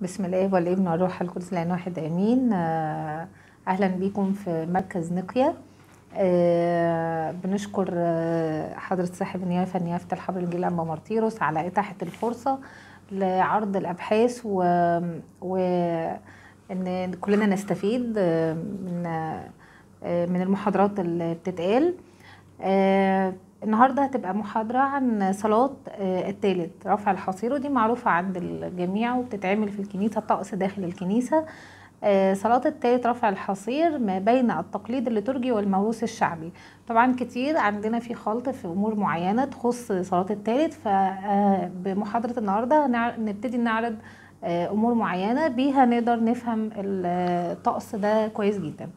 بسم الله والابن والروح القدس لان واحد امين آه، اهلا بيكم في مركز نقيا آه، بنشكر آه، حضرة صاحب النيافة نيافة الحبر الجيل أما مارتيروس على إتاحة الفرصة لعرض الأبحاث و... و إن كلنا نستفيد من من المحاضرات اللي بتتقال النهارده هتبقى محاضره عن صلاه آه، الثالث رفع الحصير ودي معروفه عند الجميع وبتتعمل في الكنيسه الطقس داخل الكنيسه آه، صلاة التالت رفع الحصير ما بين التقليد الليتورجي والموروث الشعبي طبعا كتير عندنا في خلط في أمور معينة تخص صلاة التالت فبمحاضرة آه، النهاردة نبتدي نعرض أمور معينة بيها نقدر نفهم الطقس ده كويس جداً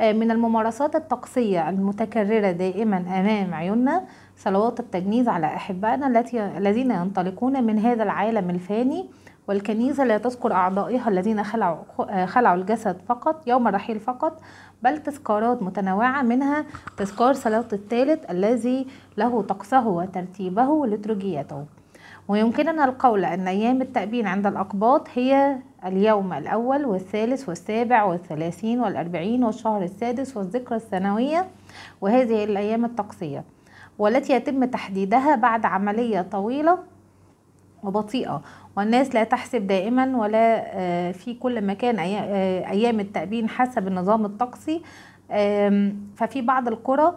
آه، من الممارسات الطقسية المتكررة دائما أمام عيوننا صلوات التجنيز على أحبائنا الذين ينطلقون من هذا العالم الفاني والكنيسة لا تذكر أعضائها الذين خلعوا, خلعوا الجسد فقط يوم الرحيل فقط بل تذكارات متنوعة منها تذكار صلاة الثالث الذي له طقسه وترتيبه ولترجيته ويمكننا القول أن أيام التأبين عند الأقباط هي اليوم الأول والثالث والسابع والثلاثين والأربعين والشهر السادس والذكرى السنوية وهذه الأيام الطقسية والتي يتم تحديدها بعد عملية طويلة وبطيئة والناس لا تحسب دائما ولا آه، في كل مكان آه، أيام التأبين حسب النظام الطقسي ففي بعض القرى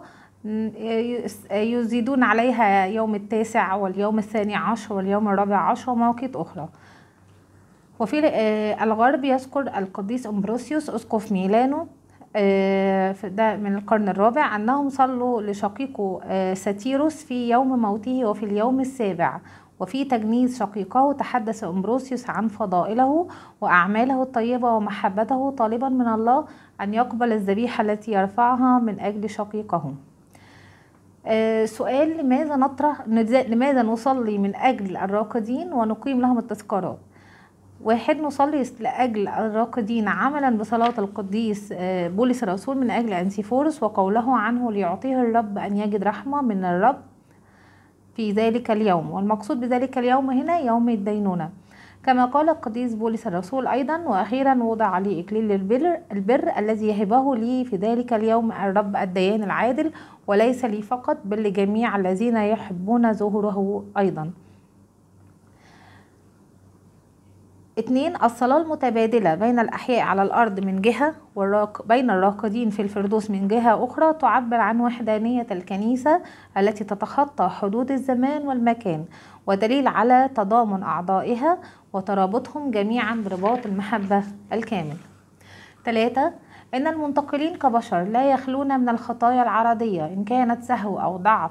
يزيدون عليها يوم التاسع واليوم الثاني عشر واليوم الرابع عشر ومواقيت أخرى وفي آه، الغرب يذكر القديس أمبروسيوس أسقف ميلانو آه، ده من القرن الرابع أنهم صلوا لشقيقه آه، ساتيروس في يوم موته وفي اليوم السابع وفي تجنيد شقيقه تحدث أمبروسيوس عن فضائله وأعماله الطيبة ومحبته طالبا من الله أن يقبل الذبيحة التي يرفعها من أجل شقيقه سؤال لماذا نطرح لماذا نصلي من أجل الراقدين ونقيم لهم التذكارات واحد نصلي لأجل الراقدين عملا بصلاة القديس آه، بولس الرسول من أجل أنسيفورس وقوله عنه ليعطيه الرب أن يجد رحمة من الرب في ذلك اليوم والمقصود بذلك اليوم هنا يوم الدينونة كما قال القديس بولس الرسول أيضا وأخيرا وضع لي إكليل البر, البر الذي يهبه لي في ذلك اليوم الرب الديان العادل وليس لي فقط بل لجميع الذين يحبون ظهوره أيضا اتنين الصلاة المتبادلة بين الأحياء على الأرض من جهة والراق بين الراقدين في الفردوس من جهة أخرى تعبر عن وحدانية الكنيسة التي تتخطى حدود الزمان والمكان ودليل على تضامن أعضائها وترابطهم جميعا برباط المحبة الكامل ثلاثة إن المنتقلين كبشر لا يخلون من الخطايا العرضية إن كانت سهو أو ضعف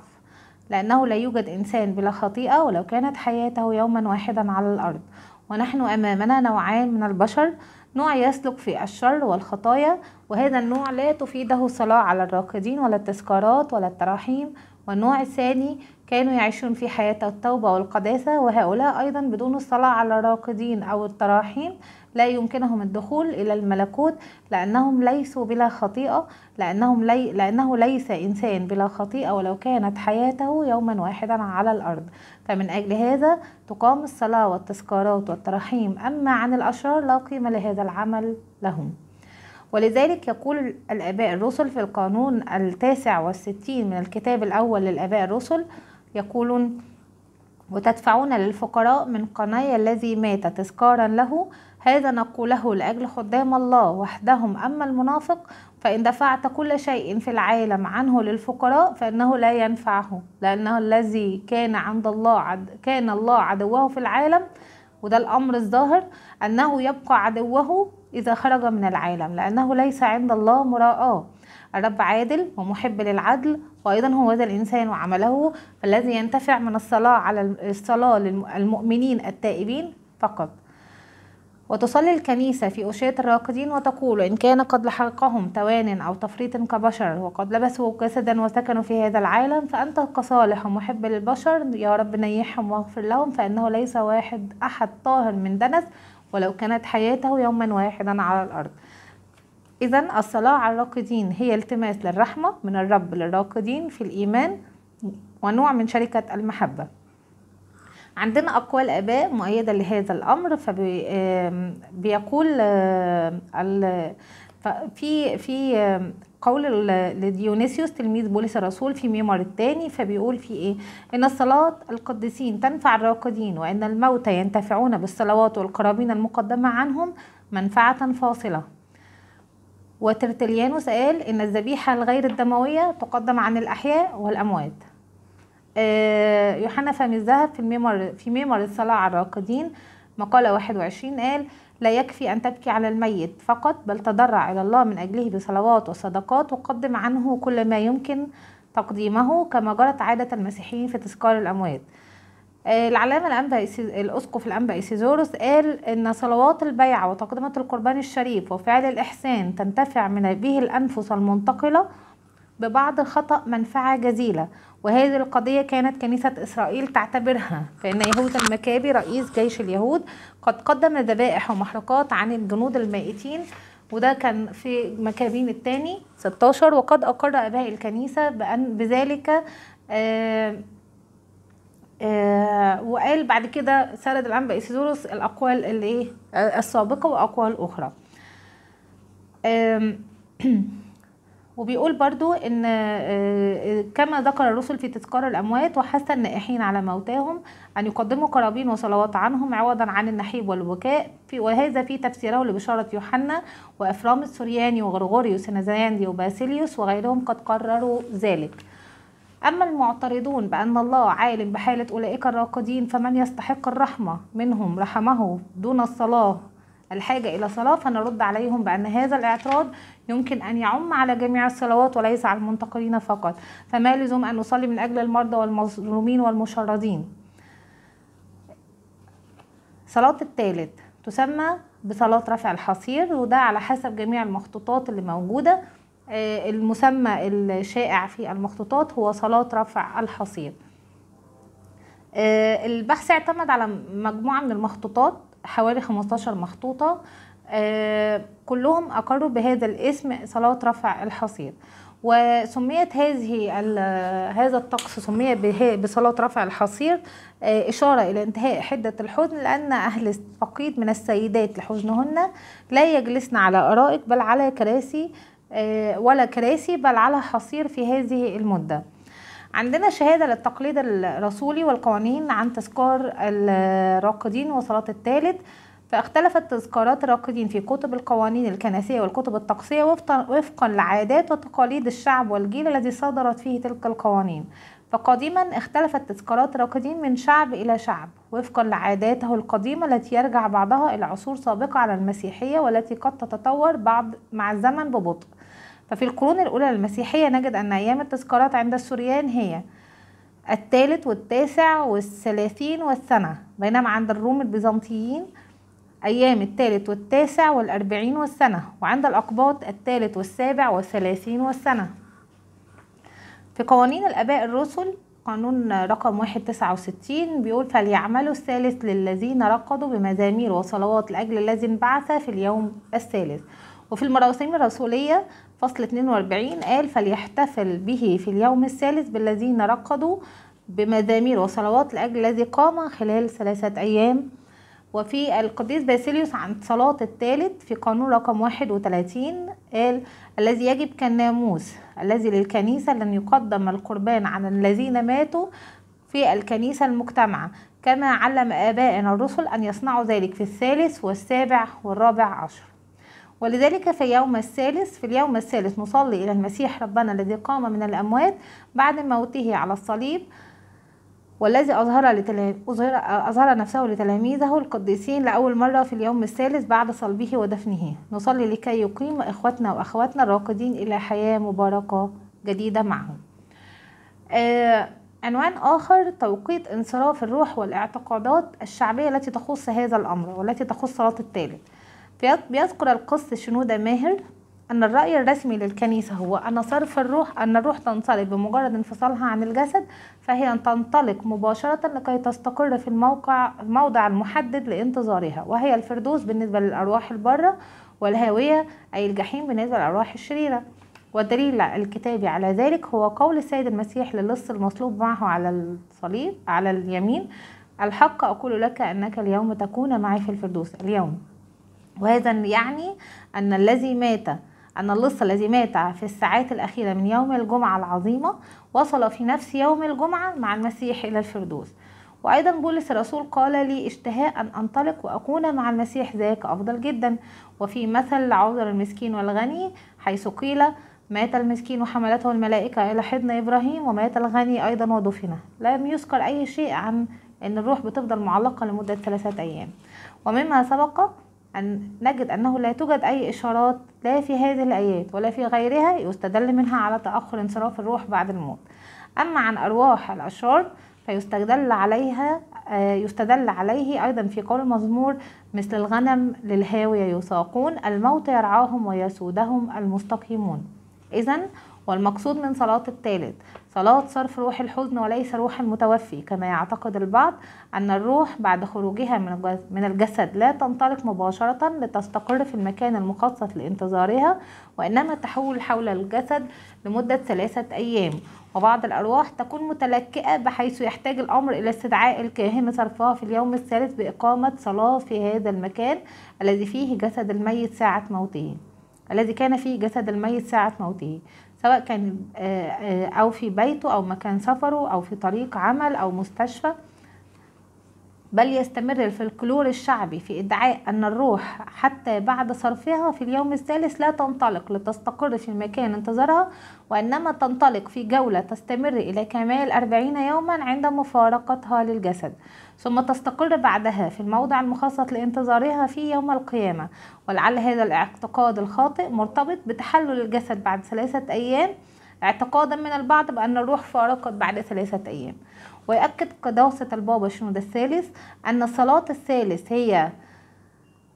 لأنه لا يوجد إنسان بلا خطيئة ولو كانت حياته يوما واحدا على الأرض ونحن أمامنا نوعان من البشر نوع يسلك في الشر والخطايا وهذا النوع لا تفيده الصلاة على الراقدين ولا التذكارات ولا التراحيم والنوع الثاني كانوا يعيشون في حياة التوبة والقداسة وهؤلاء أيضا بدون الصلاة على الراقدين أو التراحيم لا يمكنهم الدخول إلى الملكوت لأنهم ليسوا بلا خطيئة لأنهم لي لأنه ليس إنسان بلا خطيئة ولو كانت حياته يوما واحدا على الأرض فمن أجل هذا تقام الصلاة والتذكارات والترحيم أما عن الأشرار لا قيمة لهذا العمل لهم ولذلك يقول الآباء الرسل في القانون التاسع والستين من الكتاب الأول للآباء الرسل يقولون وتدفعون للفقراء من قناي الذي مات تذكارا له هذا نقوله لأجل خدام الله وحدهم أما المنافق فإن دفعت كل شيء في العالم عنه للفقراء فإنه لا ينفعه لأنه الذي كان عند الله عد كان الله عدوه في العالم وده الأمر الظاهر أنه يبقى عدوه إذا خرج من العالم لأنه ليس عند الله مراءة الرب عادل ومحب للعدل وأيضا هو ذا الإنسان وعمله فالذي ينتفع من الصلاة على الصلاة للمؤمنين التائبين فقط وتصلي الكنيسة في أشية الراقدين وتقول إن كان قد لحقهم توان أو تفريط كبشر وقد لبسوا جسدا وسكنوا في هذا العالم فأنت كصالح ومحب للبشر يا رب نيحهم واغفر لهم فإنه ليس واحد أحد طاهر من دنس ولو كانت حياته يوما واحدا على الأرض إذا الصلاة على الراقدين هي التماس للرحمة من الرب للراقدين في الإيمان ونوع من شركة المحبة عندنا أقوال آباء مؤيدة لهذا الأمر فبيقول في في قول لديونيسيوس تلميذ بولس الرسول في ميمار الثاني فبيقول في ايه ان الصلاه القديسين تنفع الراقدين وان الموتى ينتفعون بالصلوات والقرابين المقدمه عنهم منفعه فاصله وترتليانوس قال ان الذبيحه الغير الدمويه تقدم عن الاحياء والاموات آه، يوحنا فمي الذهب في ميمار في ميمار الصلاة على الراقدين مقالة 21 قال لا يكفي أن تبكي على الميت فقط بل تضرع إلى الله من أجله بصلوات وصدقات وقدم عنه كل ما يمكن تقديمه كما جرت عادة المسيحيين في تذكار الأموات آه، العلامة الأنبا الأسقف الأنبا إيسيزوروس قال إن صلوات البيع وتقدمة القربان الشريف وفعل الإحسان تنتفع من به الأنفس المنتقلة ببعض خطأ منفعة جزيلة وهذه القضية كانت كنيسة إسرائيل تعتبرها فإن يهوذا المكابي رئيس جيش اليهود قد قدم ذبائح ومحرقات عن الجنود المائتين وده كان في مكابين الثاني 16 وقد أقر أباء الكنيسة بأن بذلك آآ آه، آآ آه، وقال بعد كده سرد العنب إيسيدوروس الأقوال اللي السابقة وأقوال أخرى وبيقول برضو ان آه، آه، كما ذكر الرسل في تذكار الاموات وحث النائحين على موتاهم ان يقدموا قرابين وصلوات عنهم عوضا عن النحيب والبكاء في وهذا في تفسيره لبشاره يوحنا وافرام السرياني وغرغوريوس نزياندي وباسيليوس وغيرهم قد قرروا ذلك أما المعترضون بأن الله عالم بحالة أولئك الراقدين فمن يستحق الرحمة منهم رحمه دون الصلاة الحاجة إلى صلاة فنرد عليهم بأن هذا الاعتراض يمكن أن يعم على جميع الصلوات وليس على المنتقلين فقط فما لزوم أن نصلي من أجل المرضى والمظلومين والمشردين صلاة الثالث تسمى بصلاة رفع الحصير وده على حسب جميع المخطوطات اللي موجودة آه، المسمى الشائع في المخطوطات هو صلاة رفع الحصير آه، البحث اعتمد على مجموعة من المخطوطات حوالي 15 مخطوطة آه، كلهم أقروا بهذا الاسم صلاة رفع الحصير وسميت هذه هذا الطقس سمي بصلاة رفع الحصير آه، إشارة إلى انتهاء حدة الحزن لأن أهل فقيد من السيدات لحزنهن لا يجلسن على أرائك بل على كراسي آه، ولا كراسي بل على حصير في هذه المده عندنا شهادة للتقليد الرسولي والقوانين عن تذكار الراقدين وصلاة الثالث فاختلفت تذكارات الراقدين في كتب القوانين الكنسية والكتب الطقسية وفقا لعادات وتقاليد الشعب والجيل الذي صدرت فيه تلك القوانين فقديما اختلفت تذكارات الراقدين من شعب إلى شعب وفقا لعاداته القديمة التي يرجع بعضها إلى عصور سابقة على المسيحية والتي قد تتطور بعض مع الزمن ببطء ففي القرون الأولى المسيحية نجد أن أيام التذكارات عند السوريان هي الثالث والتاسع والثلاثين والسنة بينما عند الروم البيزنطيين أيام الثالث والتاسع والأربعين والسنة وعند الأقباط الثالث والسابع والثلاثين والسنة في قوانين الآباء الرسل قانون رقم واحد تسعة وستين بيقول فليعملوا الثالث للذين رقدوا بمزامير وصلوات لأجل الذي انبعث في اليوم الثالث وفي المراسيم الرسولية فصل 42 قال فليحتفل به في اليوم الثالث بالذين رقدوا بمزامير وصلوات لأجل الذي قام خلال ثلاثة أيام وفي القديس باسيليوس عن صلاة الثالث في قانون رقم 31 قال الذي يجب كالناموس الذي للكنيسة لن يقدم القربان عن الذين ماتوا في الكنيسة المجتمعة كما علم آبائنا الرسل أن يصنعوا ذلك في الثالث والسابع والرابع عشر ولذلك في يوم الثالث في اليوم الثالث نصلي إلى المسيح ربنا الذي قام من الأموات بعد موته على الصليب والذي أظهر, أظهر... أظهر نفسه لتلاميذه القديسين لأول مرة في اليوم الثالث بعد صلبه ودفنه نصلي لكي يقيم إخوتنا وأخواتنا الراقدين إلى حياة مباركة جديدة معهم آه عنوان آخر توقيت انصراف الروح والاعتقادات الشعبية التي تخص هذا الأمر والتي تخص صلاة الثالث بيذكر القس شنودة ماهر أن الرأي الرسمي للكنيسة هو أن صرف الروح أن الروح تنصرف بمجرد انفصالها عن الجسد فهي تنطلق مباشرة لكي تستقر في الموقع الموضع المحدد لانتظارها وهي الفردوس بالنسبة للأرواح البارة والهاوية أي الجحيم بالنسبة للأرواح الشريرة والدليل الكتابي على ذلك هو قول السيد المسيح للص المصلوب معه على الصليب على اليمين الحق أقول لك أنك اليوم تكون معي في الفردوس اليوم وهذا يعني أن الذي مات أن اللص الذي مات في الساعات الأخيرة من يوم الجمعة العظيمة وصل في نفس يوم الجمعة مع المسيح إلى الفردوس وأيضا بولس الرسول قال لي اشتهاء أن أنطلق وأكون مع المسيح ذاك أفضل جدا وفي مثل عذر المسكين والغني حيث قيل مات المسكين وحملته الملائكة إلى حضن إبراهيم ومات الغني أيضا ودفنه لم يذكر أي شيء عن أن الروح بتفضل معلقة لمدة ثلاثة أيام ومما سبق أن نجد أنه لا توجد أي إشارات لا في هذه الآيات ولا في غيرها يستدل منها على تأخر انصراف الروح بعد الموت أما عن أرواح الأشرار فيستدل عليها آه، يستدل عليه أيضا في قول مزمور مثل الغنم للهاوية يساقون الموت يرعاهم ويسودهم المستقيمون إذا والمقصود من صلاة الثالث صلاة صرف روح الحزن وليس روح المتوفي كما يعتقد البعض أن الروح بعد خروجها من الجسد لا تنطلق مباشرة لتستقر في المكان المخصص لانتظارها وإنما تحول حول الجسد لمدة ثلاثة أيام وبعض الأرواح تكون متلكئة بحيث يحتاج الأمر إلى استدعاء الكاهن صرفها في اليوم الثالث بإقامة صلاة في هذا المكان الذي فيه جسد الميت ساعة موته الذي كان فيه جسد الميت ساعة موته سواء كان آه، آه، أو في بيته أو مكان سفره أو في طريق عمل أو مستشفى بل يستمر الفلكلور الشعبي في ادعاء ان الروح حتى بعد صرفها في اليوم الثالث لا تنطلق لتستقر في المكان انتظارها وانما تنطلق في جوله تستمر الى كمال أربعين يوما عند مفارقتها للجسد ثم تستقر بعدها في الموضع المخصص لانتظارها في يوم القيامه ولعل هذا الاعتقاد الخاطئ مرتبط بتحلل الجسد بعد ثلاثه ايام اعتقادا من البعض بأن الروح فارقت بعد ثلاثة أيام ويؤكد قداسة البابا شنود الثالث أن صلاة الثالث هي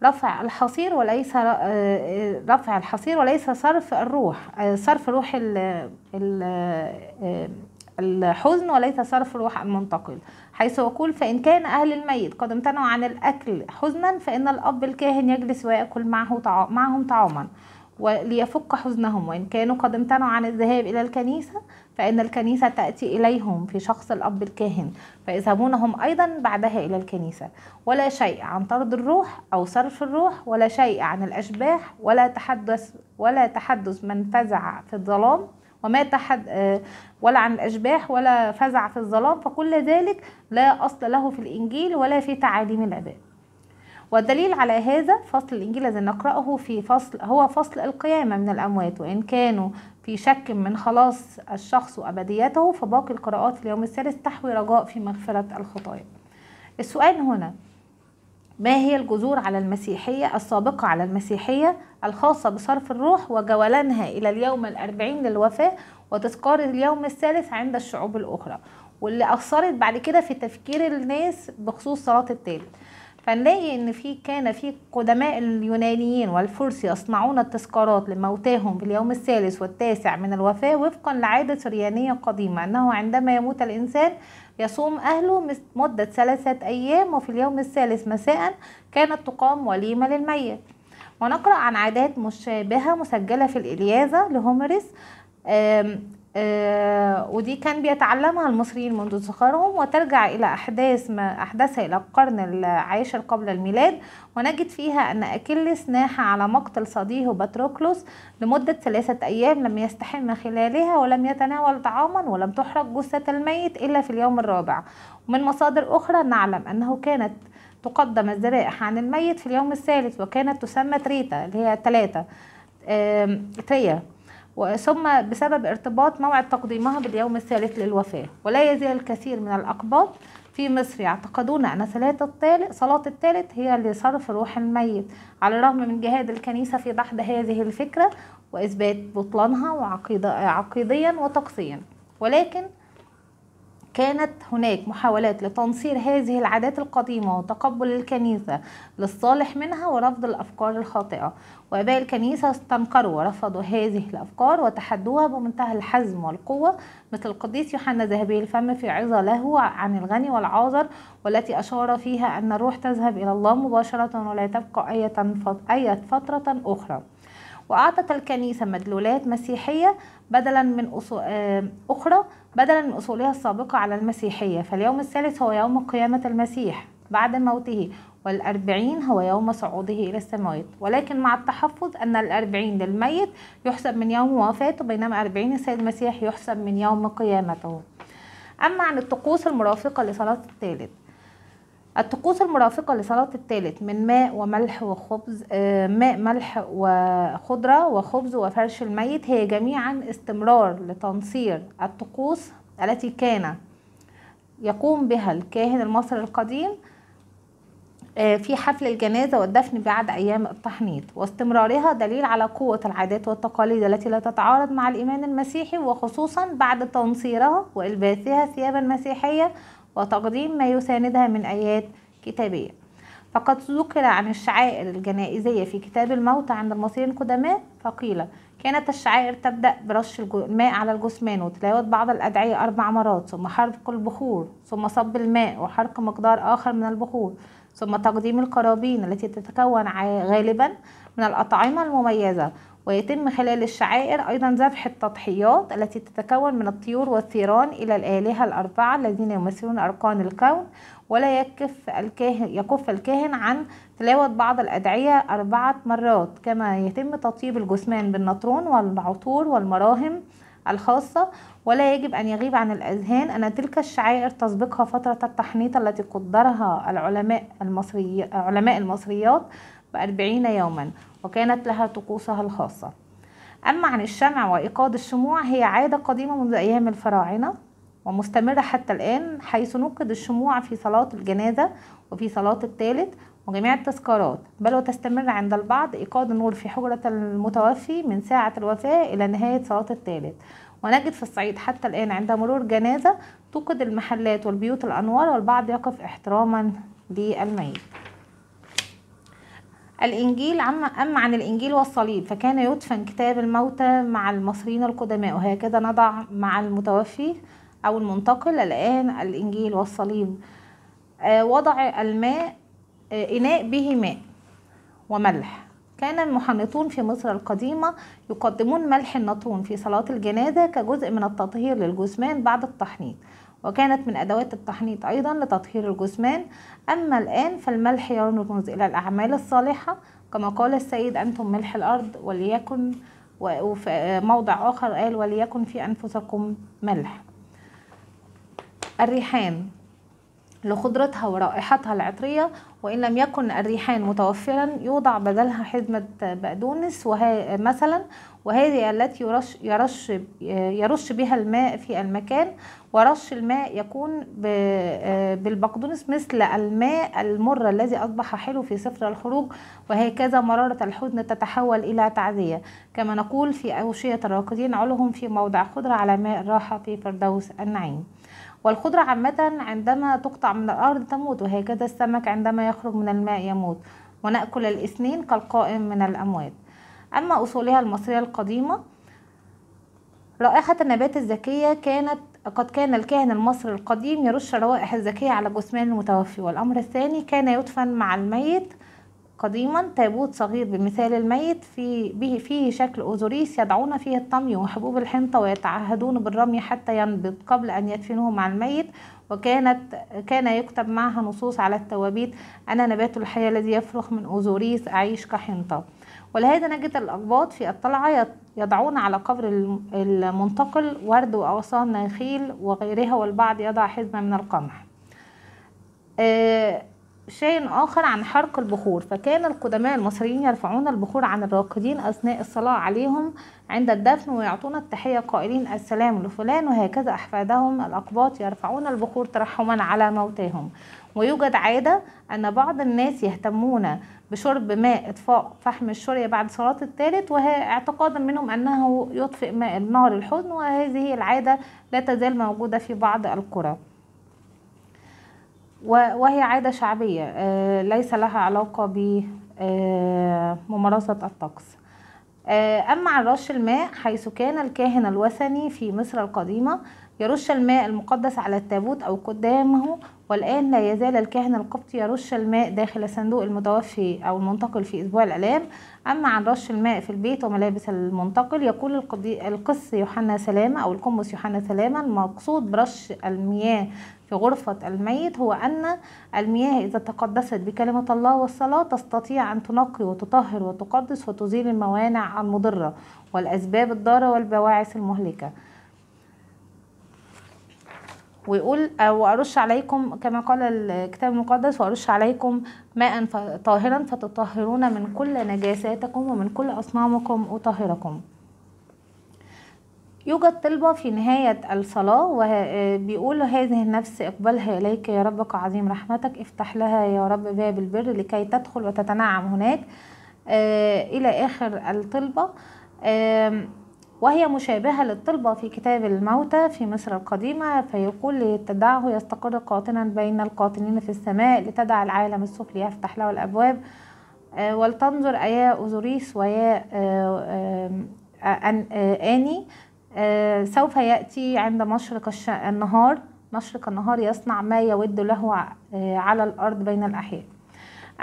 رفع الحصير وليس آه، رفع الحصير وليس صرف الروح آه، صرف روح آه، الحزن وليس صرف روح المنتقل حيث يقول فإن كان أهل الميت قد امتنعوا عن الأكل حزنا فإن الأب الكاهن يجلس ويأكل معه معهم طعاما وليفك حزنهم وإن كانوا قد امتنعوا عن الذهاب إلى الكنيسة فإن الكنيسة تأتي إليهم في شخص الأب الكاهن فيذهبون هم أيضا بعدها إلى الكنيسة ولا شيء عن طرد الروح أو صرف الروح ولا شيء عن الأشباح ولا تحدث ولا تحدث من فزع في الظلام وما تحد آه، ولا عن الأشباح ولا فزع في الظلام فكل ذلك لا أصل له في الإنجيل ولا في تعاليم الآباء والدليل على هذا فصل الإنجيل الذي نقرأه في فصل هو فصل القيامة من الأموات وإن كانوا في شك من خلاص الشخص وأبديته فباقي القراءات في اليوم الثالث تحوي رجاء في مغفرة الخطايا السؤال هنا ما هي الجذور على المسيحية السابقة على المسيحية الخاصة بصرف الروح وجولانها إلى اليوم الأربعين للوفاة وتذكار اليوم الثالث عند الشعوب الأخرى واللي أثرت بعد كده في تفكير الناس بخصوص صلاة التالت فنلاقي ان في كان في قدماء اليونانيين والفرس يصنعون التذكارات لموتاهم في اليوم الثالث والتاسع من الوفاة وفقا لعادة سريانية قديمة انه عندما يموت الانسان يصوم اهله مدة ثلاثة ايام وفي اليوم الثالث مساء كانت تقام وليمة للميت ونقرأ عن عادات مشابهة مسجلة في الإلياذة لهومرس آه، ودي كان بيتعلمها المصريين منذ صغرهم وترجع إلى أحداث ما أحدثها إلى القرن العاشر قبل الميلاد ونجد فيها أن أكيلس ناح على مقتل صديقه باتروكلوس لمدة ثلاثة أيام لم يستحم خلالها ولم يتناول طعاما ولم تحرق جثة الميت إلا في اليوم الرابع ومن مصادر أخرى نعلم أنه كانت تقدم الذبائح عن الميت في اليوم الثالث وكانت تسمى تريتا اللي هي ثلاثة تريا ثم بسبب ارتباط موعد تقديمها باليوم الثالث للوفاة ولا يزال الكثير من الأقباط في مصر يعتقدون أن صلاة الثالث هي لصرف روح الميت على الرغم من جهاد الكنيسة في دحض هذه الفكرة وإثبات بطلانها وعقيدة عقيديا وطقسيا ولكن كانت هناك محاولات لتنصير هذه العادات القديمة وتقبل الكنيسة للصالح منها ورفض الأفكار الخاطئة وآباء الكنيسة استنكروا ورفضوا هذه الأفكار وتحدوها بمنتهى الحزم والقوة مثل القديس يوحنا ذهبي الفم في عظة له عن الغني والعازر والتي أشار فيها أن الروح تذهب إلى الله مباشرة ولا تبقى أي فترة أخرى وأعطت الكنيسة مدلولات مسيحية بدلا من آه، أخرى بدلا من أصولها السابقة على المسيحية فاليوم الثالث هو يوم قيامة المسيح بعد موته والأربعين هو يوم صعوده إلى السماوات ولكن مع التحفظ أن الأربعين للميت يحسب من يوم وفاته بينما أربعين السيد المسيح يحسب من يوم قيامته أما عن الطقوس المرافقة لصلاة الثالث الطقوس المرافقة لصلاة الثالث من ماء وملح وخبز آه، ماء ملح وخضرة وخبز وفرش الميت هي جميعا استمرار لتنصير الطقوس التي كان يقوم بها الكاهن المصري القديم آه، في حفل الجنازة والدفن بعد أيام التحنيط واستمرارها دليل على قوة العادات والتقاليد التي لا تتعارض مع الإيمان المسيحي وخصوصا بعد تنصيرها وإلباسها ثيابا مسيحية وتقديم ما يساندها من آيات كتابية فقد ذكر عن الشعائر الجنائزية في كتاب الموت عند المصريين القدماء فقيل كانت الشعائر تبدأ برش الماء على الجثمان وتلاوة بعض الأدعية أربع مرات ثم حرق البخور ثم صب الماء وحرق مقدار آخر من البخور ثم تقديم القرابين التي تتكون غالبا من الأطعمة المميزة ويتم خلال الشعائر أيضا ذبح التضحيات التي تتكون من الطيور والثيران إلى الآلهة الأربعة الذين يمثلون أركان الكون ولا يكف الكاهن, يكف الكاهن عن تلاوة بعض الأدعية أربعة مرات كما يتم تطيب الجثمان بالنطرون والعطور والمراهم الخاصة ولا يجب أن يغيب عن الأذهان أن تلك الشعائر تسبقها فترة التحنيط التي قدرها العلماء المصري علماء المصريات بأربعين يوما وكانت لها طقوسها الخاصة أما عن الشمع وإيقاد الشموع هي عادة قديمة منذ أيام الفراعنة ومستمرة حتى الآن حيث نوقد الشموع في صلاة الجنازة وفي صلاة الثالث وجميع التذكارات بل وتستمر عند البعض إيقاد النور في حجرة المتوفي من ساعة الوفاة إلى نهاية صلاة الثالث ونجد في الصعيد حتى الآن عند مرور جنازة توقد المحلات والبيوت الأنوار والبعض يقف احتراما للميت الإنجيل أما عن الإنجيل والصليب فكان يدفن كتاب الموتى مع المصريين القدماء وهكذا نضع مع المتوفي أو المنتقل الآن الإنجيل والصليب آه، وضع الماء آه، إناء به ماء وملح كان المحنطون في مصر القديمة يقدمون ملح النطون في صلاة الجنازة كجزء من التطهير للجثمان بعد التحنيط وكانت من أدوات التحنيط أيضا لتطهير الجثمان أما الآن فالملح يرمز إلى الأعمال الصالحة كما قال السيد أنتم ملح الأرض وليكن وفي موضع آخر قال وليكن في أنفسكم ملح الريحان لخضرتها ورائحتها العطرية وإن لم يكن الريحان متوفرا يوضع بدلها حزمة بقدونس مثلا وهذه التي يرش, يرش, يرش بها الماء في المكان ورش الماء يكون آه، بالبقدونس مثل الماء المر الذي أصبح حلو في سفر الخروج وهكذا مرارة الحزن تتحول إلى تعزية كما نقول في أوشية الراقدين علهم في موضع خضرة على ماء الراحة في فردوس النعيم والخضرة عامة عندما تقطع من الأرض تموت وهكذا السمك عندما يخرج من الماء يموت ونأكل الاثنين كالقائم من الأموات أما أصولها المصرية القديمة رائحة النبات الذكية كانت قد كان الكاهن المصري القديم يرش روائح الزكية على جثمان المتوفي والأمر الثاني كان يدفن مع الميت قديما تابوت صغير بمثال الميت في به فيه شكل أوزوريس يضعون فيه الطمي وحبوب الحنطة ويتعهدون بالرمي حتى ينبض قبل أن يدفنوه مع الميت وكانت كان يكتب معها نصوص على التوابيت أنا نبات الحياة الذي يفرخ من أوزوريس أعيش كحنطة ولهذا نجد الأقباط في الطلعة يضعون على قبر المنتقل ورد وأغصان نخيل وغيرها والبعض يضع حزمة من القمح آه، شيء آخر عن حرق البخور فكان القدماء المصريين يرفعون البخور عن الراقدين أثناء الصلاة عليهم عند الدفن ويعطون التحية قائلين السلام لفلان وهكذا أحفادهم الأقباط يرفعون البخور ترحما على موتاهم ويوجد عادة أن بعض الناس يهتمون بشرب ماء إطفاء فحم الشرية بعد صلاة الثالث واعتقادا منهم أنه يطفئ ماء النار الحزن وهذه العادة لا تزال موجودة في بعض القرى وهي عادة شعبية آه، ليس لها علاقة بممارسة آه، الطقس آه، أما عن رش الماء حيث كان الكاهن الوثني في مصر القديمة يرش الماء المقدس على التابوت أو قدامه والآن لا يزال الكاهن القبطي يرش الماء داخل صندوق المتوفي أو المنتقل في أسبوع الآلام أما عن رش الماء في البيت وملابس المنتقل يقول القس يوحنا سلامة أو القمص يوحنا سلامة المقصود برش المياه في غرفة الميت هو أن المياه إذا تقدست بكلمة الله والصلاة تستطيع أن تنقي وتطهر وتقدس وتزيل الموانع المضرة والأسباب الضارة والبواعث المهلكة ويقول آه، وارش عليكم كما قال الكتاب المقدس وارش عليكم ماء طاهرا فتطهرون من كل نجاساتكم ومن كل اصنامكم اطهركم يوجد طلبة في نهاية الصلاة وبيقول آه، هذه النفس اقبلها إليك يا ربك عظيم رحمتك افتح لها يا رب باب البر لكي تدخل وتتنعم هناك آه، إلى آخر الطلبة وهي مشابهة للطلبة في كتاب الموتى في مصر القديمة فيقول لتدعه يستقر قاطنا بين القاطنين في السماء لتدع العالم السفلي يفتح له الأبواب آه، ولتنظر أيا أوزوريس ويا آه، آه، آني سوف يأتي عند مشرق النهار مشرق النهار يصنع ما يود له على الأرض بين الأحياء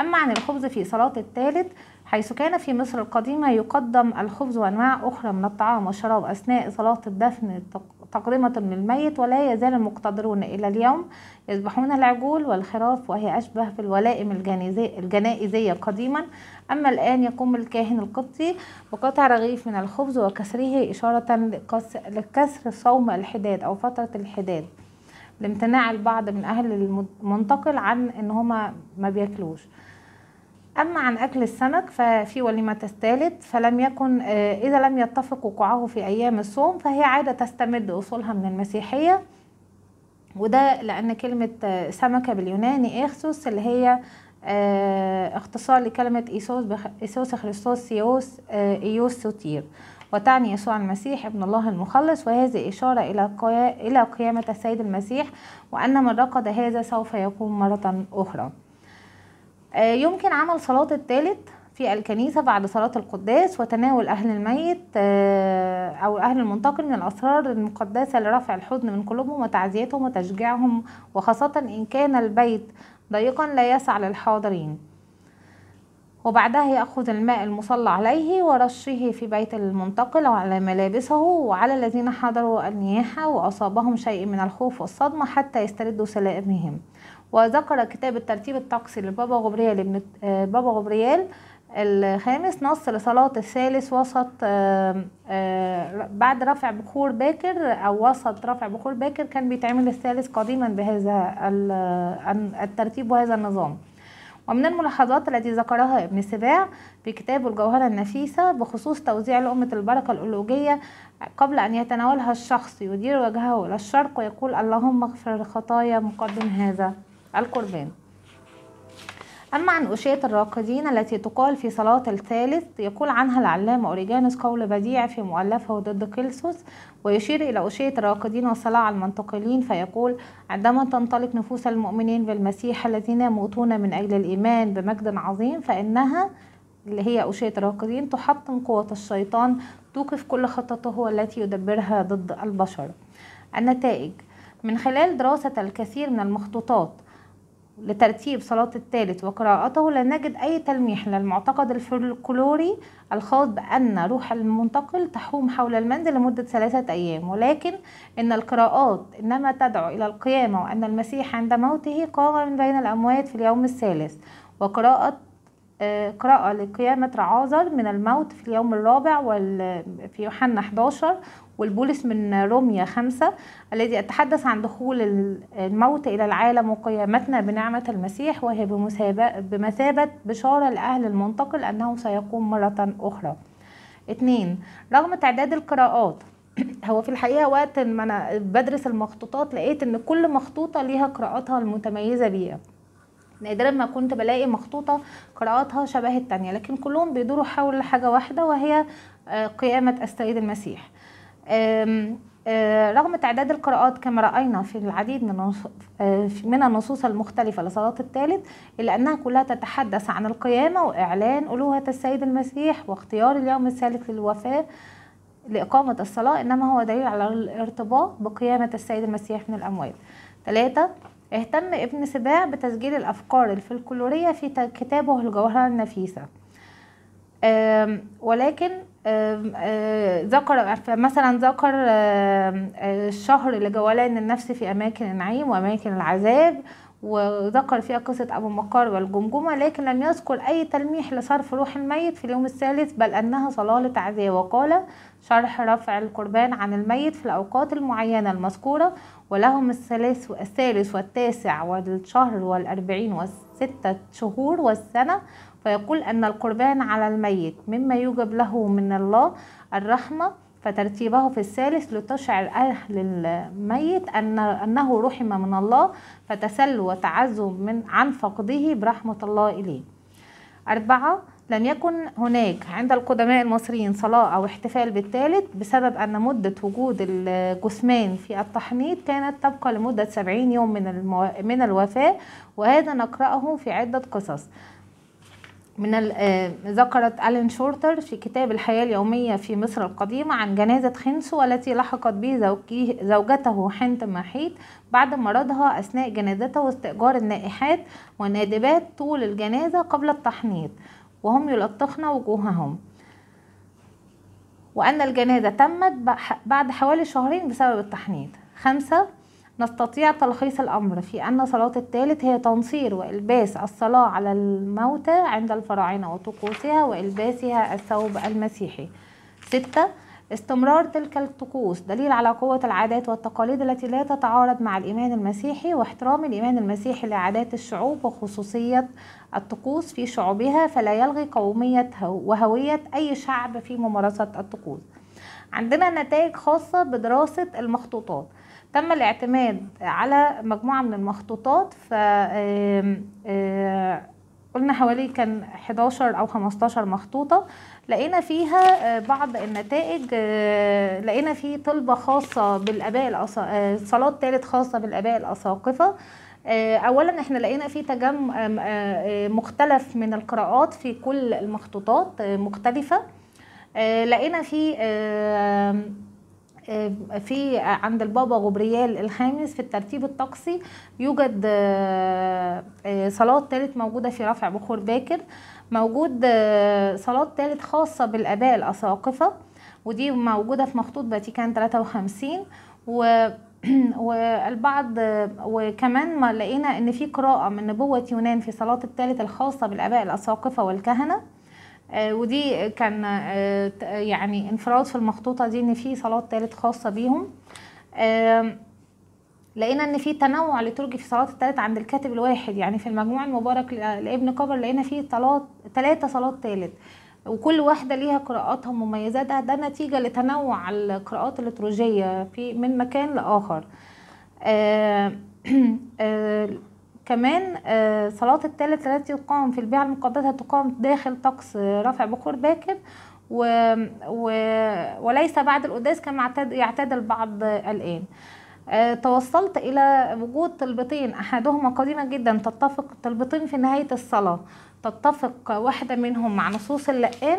أما عن الخبز في صلاة الثالث حيث كان في مصر القديمة يقدم الخبز وأنواع أخرى من الطعام والشراب أثناء صلاة الدفن تقدمة للميت ولا يزال المقتدرون إلى اليوم يذبحون العجول والخراف وهي أشبه بالولائم الجنائزية قديما أما الآن يقوم الكاهن القبطي بقطع رغيف من الخبز وكسره إشارة لكسر صوم الحداد أو فترة الحداد لامتناع البعض من أهل المنتقل عن إن هما ما بياكلوش أما عن أكل السمك ففي وليمة الثالث فلم يكن آه، إذا لم يتفق وقوعه في أيام الصوم فهي عادة تستمد أصولها من المسيحية وده لأن كلمة آه، سمكة باليوناني إخسوس اللي هي آه، اختصار لكلمة إيسوس إيسوس خريستوس سيوس إيوس سوتير وتعني يسوع المسيح ابن الله المخلص وهذه إشارة إلى إلى قيامة السيد المسيح وأن من رقد هذا سوف يقوم مرة أخرى آه، يمكن عمل صلاة الثالث في الكنيسة بعد صلاة القداس وتناول أهل الميت آه، أو أهل المنتقل من الأسرار المقدسة لرفع الحزن من قلوبهم وتعزيتهم وتشجيعهم وخاصة إن كان البيت ضيقا لا يسع للحاضرين وبعدها يأخذ الماء المصلى عليه ورشه في بيت المنتقل وعلى ملابسه وعلى الذين حضروا النياحة وأصابهم شيء من الخوف والصدمة حتى يستردوا سلامهم وذكر كتاب الترتيب الطقسي لبابا غبريال ابن آه، بابا غبريال الخامس نص لصلاة الثالث وسط آه، آه، بعد رفع بخور باكر أو وسط رفع بخور باكر كان بيتعمل الثالث قديما بهذا الترتيب وهذا النظام ومن الملاحظات التي ذكرها ابن سباع في كتابه الجوهرة النفيسة بخصوص توزيع لقمة البركة الألوجية قبل أن يتناولها الشخص يدير وجهه إلى الشرق ويقول اللهم اغفر الخطايا مقدم هذا القربان أما عن أشياء الراقدين التي تقال في صلاة الثالث يقول عنها العلامة أوريجانوس قول بديع في مؤلفه ضد كيلسوس ويشير إلى أشياء الراقدين والصلاة على المنتقلين فيقول عندما تنطلق نفوس المؤمنين بالمسيح الذين يموتون من أجل الإيمان بمجد عظيم فإنها اللي هي أشياء الراقدين تحطم قوة الشيطان توقف كل خططه التي يدبرها ضد البشر النتائج من خلال دراسة الكثير من المخطوطات لترتيب صلاة الثالث وقراءته لا نجد أي تلميح للمعتقد الفلكلوري الخاص بأن روح المنتقل تحوم حول المنزل لمدة ثلاثة أيام ولكن أن القراءات إنما تدعو إلى القيامة وأن المسيح عند موته قام من بين الأموات في اليوم الثالث وقراءة قراءة لقيامة رعازر من الموت في اليوم الرابع في يوحنا 11 والبولس من روميا 5 الذي يتحدث عن دخول الموت إلى العالم وقيامتنا بنعمة المسيح وهي بمثابة بشارة لأهل المنتقل أنه سيقوم مرة أخرى اثنين رغم تعداد القراءات هو في الحقيقه وقت ما انا بدرس المخطوطات لقيت ان كل مخطوطه ليها قراءاتها المتميزه بيها نادرا ما كنت بلاقي مخطوطة قراءاتها شبه التانية لكن كلهم بيدوروا حول حاجة واحدة وهي آه، قيامة السيد المسيح آه، رغم تعداد القراءات كما رأينا في العديد من آه، من النصوص المختلفة لصلاة الثالث إلا أنها كلها تتحدث عن القيامة وإعلان ألوهة السيد المسيح واختيار اليوم الثالث للوفاة لإقامة الصلاة إنما هو دليل على الارتباط بقيامة السيد المسيح من الأموات ثلاثة اهتم ابن سباع بتسجيل الأفكار الفلكلورية في كتابه الجوهرة النفيسة ولكن ذكر مثلا ذكر الشهر لجولان النفس في أماكن النعيم وأماكن العذاب وذكر فيها قصة أبو مقار والجمجمة لكن لم يذكر أي تلميح لصرف روح الميت في اليوم الثالث بل أنها صلالة عزية وقال شرح رفع القربان عن الميت في الأوقات المعينة المذكورة ولهم الثالث والثالث والتاسع والشهر والأربعين والستة شهور والسنة فيقول أن القربان على الميت مما يوجب له من الله الرحمة فترتيبه في الثالث لتشعر أهل الميت أن أنه رحم من الله فتسل وتعزم من عن فقده برحمة الله إليه أربعة لم يكن هناك عند القدماء المصريين صلاة أو احتفال بالثالث بسبب أن مدة وجود الجثمان في التحنيط كانت تبقى لمدة 70 يوم من, من الوفاة وهذا نقرأه في عدة قصص من آه، ذكرت ألين شورتر في كتاب الحياة اليومية في مصر القديمة عن جنازة خنسو التي لحقت به زوجته حنت محيط بعد مرضها أثناء جنازته واستئجار النائحات ونادبات طول الجنازة قبل التحنيط وهم يلطخن وجوههم وأن الجنازة تمت بعد حوالي شهرين بسبب التحنيط خمسة نستطيع تلخيص الأمر في أن صلاة الثالث هي تنصير وإلباس الصلاة على الموتى عند الفراعنة وطقوسها وإلباسها الثوب المسيحي ستة استمرار تلك الطقوس دليل على قوة العادات والتقاليد التي لا تتعارض مع الإيمان المسيحي واحترام الإيمان المسيحي لعادات الشعوب وخصوصية الطقوس في شعوبها فلا يلغي قومية وهوية أي شعب في ممارسة الطقوس عندنا نتائج خاصة بدراسة المخطوطات تم الاعتماد على مجموعة من المخطوطات ف قلنا حوالي كان 11 أو 15 مخطوطة لقينا فيها آه، بعض النتائج آه، لقينا في طلبة خاصة بالآباء صلاة ثالث خاصة بالآباء الأساقفة آه، اولا احنا لقينا في تجمع مختلف من القراءات في كل المخطوطات مختلفه لقينا في آه، في عند البابا غبريال الخامس في الترتيب الطقسي يوجد آه، آه، صلاة ثالث موجودة في رفع بخور باكر موجود صلاة ثالث خاصة بالآباء الأساقفة ودي موجودة في مخطوط فاتيكان 53 و والبعض وكمان ما لقينا ان في قراءه من نبوه يونان في صلاه الثالث الخاصه بالاباء الاساقفه والكهنه آه، ودي كان آه، يعني انفراد في المخطوطه دي ان في صلاه ثالث خاصه بيهم لقينا ان في تنوع لترجي في صلاه الثالث عند الكاتب الواحد يعني في المجموع المبارك لابن قبر لقينا فيه ثلاثه صلاه ثالث وكل واحده ليها قراءاتها ومميزاتها ده نتيجه لتنوع القراءات الاتروجيه في من مكان لاخر آه، كمان صلاة الثالث التي تقام في البيعة المقدسة تقام داخل طقس آه، رفع بخور باكر و... و... وليس بعد القداس كما اعتاد... يعتاد البعض الآن آه، توصلت إلى وجود طلبتين أحدهما قديمة جدا تتفق طلبتين في نهاية الصلاة تتفق واحدة منهم مع نصوص اللقان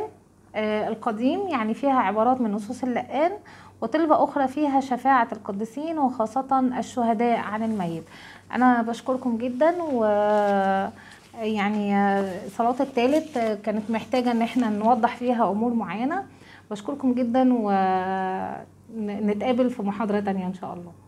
آه، القديم يعني فيها عبارات من نصوص اللقان وطلبة أخرى فيها شفاعة القديسين وخاصة الشهداء عن الميت انا بشكركم جدا و يعني صلاة الثالث كانت محتاجة ان احنا نوضح فيها امور معينة بشكركم جدا ونتقابل في محاضرة تانية ان شاء الله